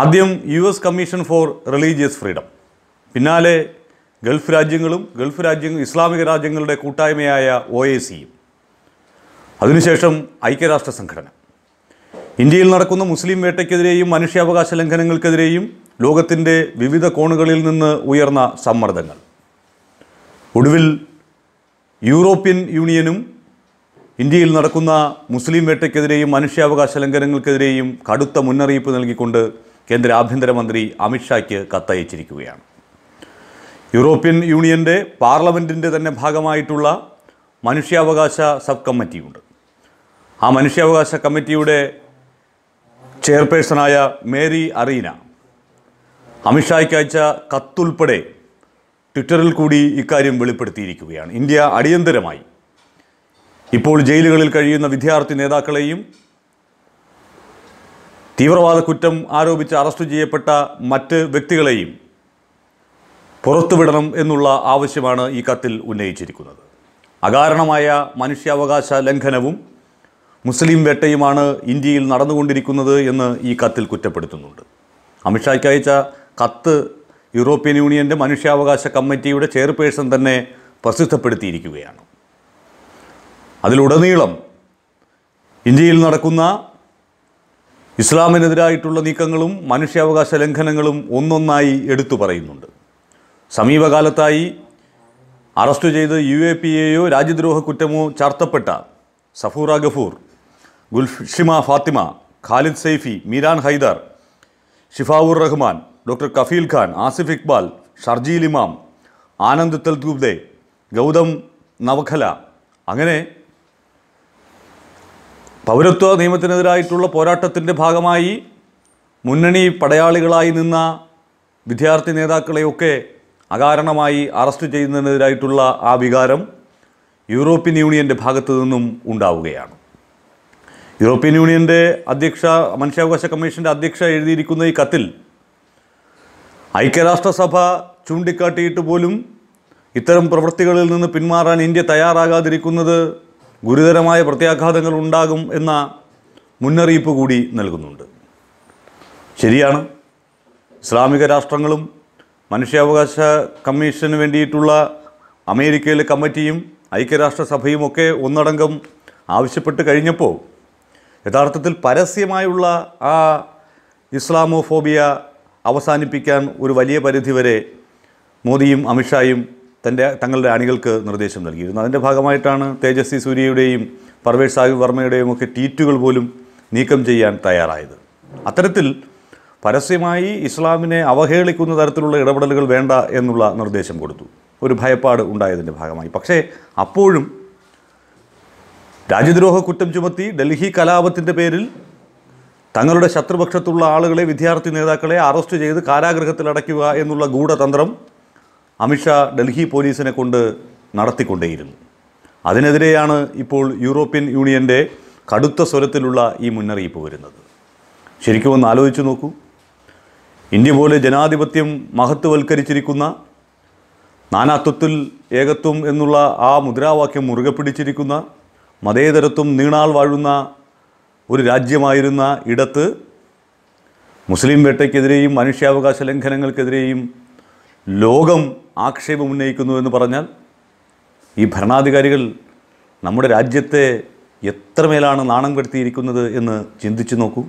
ആദ്യം U S commission for religious freedom പിന്നാലെ Gulf രാജ്യങ്ങളും ഗൾഫ് രാജ്യങ്ങൾ ഇസ്ലാമിക രാജ്യങ്ങളുടെ കൂട്ടായ്മയായ ഒ എ സിയും അതിനുശേഷം ഐക്യരാഷ്ട്ര സംഘടന ഇന്ത്യയിൽ നടക്കുന്ന മുസ്ലിം വേട്ടയ്ക്കെതിരെയും മനുഷ്യാവകാശ ലംഘനങ്ങൾക്കെതിരെയും ലോകത്തിൻ്റെ വിവിധ കോണുകളിൽ നിന്ന് ഉയർന്ന സമ്മർദ്ദങ്ങൾ ഒടുവിൽ യൂറോപ്യൻ യൂണിയനും ഇന്ത്യയിൽ നടക്കുന്ന മുസ്ലിം വേട്ടയ്ക്കെതിരെയും മനുഷ്യാവകാശ ലംഘനങ്ങൾക്കെതിരെയും കടുത്ത മുന്നറിയിപ്പ് നൽകിക്കൊണ്ട് കേന്ദ്ര ആഭ്യന്തരമന്ത്രി അമിത്ഷായ്ക്ക് കത്തയച്ചിരിക്കുകയാണ് യൂറോപ്യൻ യൂണിയൻ്റെ പാർലമെൻറ്റിൻ്റെ തന്നെ ഭാഗമായിട്ടുള്ള മനുഷ്യാവകാശ സബ് കമ്മിറ്റിയുണ്ട് ആ മനുഷ്യാവകാശ കമ്മിറ്റിയുടെ ചെയർപേഴ്സണായ മേരി അറീന അമിത്ഷായ്ക്ക് അയച്ച കത്തുൾപ്പെടെ ട്വിറ്ററിൽ കൂടി ഇക്കാര്യം വെളിപ്പെടുത്തിയിരിക്കുകയാണ് ഇന്ത്യ അടിയന്തരമായി ഇപ്പോൾ ജയിലുകളിൽ കഴിയുന്ന വിദ്യാർത്ഥി നേതാക്കളെയും തീവ്രവാദ കുറ്റം ആരോപിച്ച് അറസ്റ്റ് ചെയ്യപ്പെട്ട മറ്റ് വ്യക്തികളെയും പുറത്തുവിടണം എന്നുള്ള ആവശ്യമാണ് ഈ കത്തിൽ ഉന്നയിച്ചിരിക്കുന്നത് അകാരണമായ മനുഷ്യാവകാശ ലംഘനവും മുസ്ലിം വേട്ടയുമാണ് ഇന്ത്യയിൽ നടന്നുകൊണ്ടിരിക്കുന്നത് എന്ന് ഈ കത്തിൽ കുറ്റപ്പെടുത്തുന്നുണ്ട് അമിത്ഷായ്ക്ക് അയച്ച കത്ത് യൂറോപ്യൻ യൂണിയൻ്റെ മനുഷ്യാവകാശ കമ്മിറ്റിയുടെ ചെയർപേഴ്സൺ തന്നെ പ്രസിദ്ധപ്പെടുത്തിയിരിക്കുകയാണ് അതിലുടനീളം ഇന്ത്യയിൽ നടക്കുന്ന ഇസ്ലാമിനെതിരായിട്ടുള്ള നീക്കങ്ങളും മനുഷ്യാവകാശ ലംഘനങ്ങളും ഒന്നൊന്നായി എടുത്തു പറയുന്നുണ്ട് സമീപകാലത്തായി അറസ്റ്റ് ചെയ്ത് യു എ പി എയോ രാജ്യദ്രോഹ കുറ്റമോ ചാർത്തപ്പെട്ട സഫൂറ ഗഫൂർ ഗുൽഷിമ ഫാത്തിമ ഖാലിദ് സൈഫി മീരാൻ ഹൈദർ ഷിഫാവുർ റഹ്മാൻ ഡോക്ടർ കഫീൽ ഖാൻ ആസിഫ് ഇക്ബാൽ ഷർജീൽ ഇമാം ആനന്ദ് തെൽതുബ്ദെ ഗൗതം നവഖല അങ്ങനെ പൗരത്വ നിയമത്തിനെതിരായിട്ടുള്ള പോരാട്ടത്തിൻ്റെ ഭാഗമായി മുന്നണി പടയാളികളായി നിന്ന വിദ്യാർത്ഥി നേതാക്കളെയൊക്കെ അകാരണമായി അറസ്റ്റ് ചെയ്യുന്നതിനെതിരായിട്ടുള്ള ആ വികാരം യൂറോപ്യൻ യൂണിയൻ്റെ ഭാഗത്തു നിന്നും ഉണ്ടാവുകയാണ് യൂറോപ്യൻ യൂണിയൻ്റെ അധ്യക്ഷ മനുഷ്യാവകാശ കമ്മീഷൻ്റെ അധ്യക്ഷ എഴുതിയിരിക്കുന്ന ഈ കത്തിൽ ഐക്യരാഷ്ട്രസഭ ചൂണ്ടിക്കാട്ടിയിട്ട് പോലും ഇത്തരം പ്രവൃത്തികളിൽ നിന്ന് പിന്മാറാൻ ഇന്ത്യ തയ്യാറാകാതിരിക്കുന്നത് ഗുരുതരമായ പ്രത്യാഘാതങ്ങൾ ഉണ്ടാകും എന്ന മുന്നറിയിപ്പ് കൂടി നൽകുന്നുണ്ട് ശരിയാണ് ഇസ്ലാമിക രാഷ്ട്രങ്ങളും മനുഷ്യാവകാശ കമ്മീഷന് വേണ്ടിയിട്ടുള്ള അമേരിക്കയിലെ കമ്മിറ്റിയും ഐക്യരാഷ്ട്രസഭയും ഒക്കെ ഒന്നടങ്കം ആവശ്യപ്പെട്ട് കഴിഞ്ഞപ്പോൾ യഥാർത്ഥത്തിൽ പരസ്യമായുള്ള ആ ഇസ്ലാമോഫോബിയ അവസാനിപ്പിക്കാൻ ഒരു വലിയ പരിധിവരെ മോദിയും അമിത്ഷായും തൻ്റെ തങ്ങളുടെ അണികൾക്ക് നിർദ്ദേശം നൽകിയിരുന്നു അതിൻ്റെ ഭാഗമായിട്ടാണ് തേജസ്വി സൂര്യയുടെയും പർവേഷ് സാഹിബ് വർമ്മയുടെയും ഒക്കെ ട്വീറ്റുകൾ പോലും നീക്കം ചെയ്യാൻ തയ്യാറായത് അത്തരത്തിൽ പരസ്യമായി ഇസ്ലാമിനെ അവഹേളിക്കുന്ന തരത്തിലുള്ള ഇടപെടലുകൾ വേണ്ട എന്നുള്ള നിർദ്ദേശം കൊടുത്തു ഒരു ഭയപ്പാട് ഉണ്ടായതിൻ്റെ ഭാഗമായി പക്ഷേ അപ്പോഴും രാജ്യദ്രോഹ കുറ്റം ചുമത്തി ഡൽഹി കലാപത്തിൻ്റെ പേരിൽ തങ്ങളുടെ ശത്രുപക്ഷത്തുള്ള ആളുകളെ വിദ്യാർത്ഥി നേതാക്കളെ അറസ്റ്റ് ചെയ്ത് കാരാഗ്രഹത്തിൽ അടയ്ക്കുക എന്നുള്ള ഗൂഢതന്ത്രം അമിത്ഷാ ഡൽഹി പോലീസിനെ കൊണ്ട് നടത്തിക്കൊണ്ടേയിരുന്നു അതിനെതിരെയാണ് ഇപ്പോൾ യൂറോപ്യൻ യൂണിയൻ്റെ കടുത്ത സ്വരത്തിലുള്ള ഈ മുന്നറിയിപ്പ് വരുന്നത് ശരിക്കും ഒന്ന് ആലോചിച്ച് നോക്കൂ ഇന്ത്യ പോലെ ജനാധിപത്യം മഹത്വവൽക്കരിച്ചിരിക്കുന്ന നാനാത്വത്തിൽ ഏകത്വം എന്നുള്ള ആ മുദ്രാവാക്യം മുറുകെ പിടിച്ചിരിക്കുന്ന മതേതരത്വം നീണാൾ വാഴുന്ന ഒരു രാജ്യമായിരുന്ന ഇടത്ത് മുസ്ലിം വേട്ടയ്ക്കെതിരെയും മനുഷ്യാവകാശ ലംഘനങ്ങൾക്കെതിരെയും ലോകം ആക്ഷേപം ഉന്നയിക്കുന്നു എന്ന് പറഞ്ഞാൽ ഈ ഭരണാധികാരികൾ നമ്മുടെ രാജ്യത്തെ എത്രമേലാണ് നാണം കെടുത്തിയിരിക്കുന്നത് എന്ന് ചിന്തിച്ചു നോക്കൂ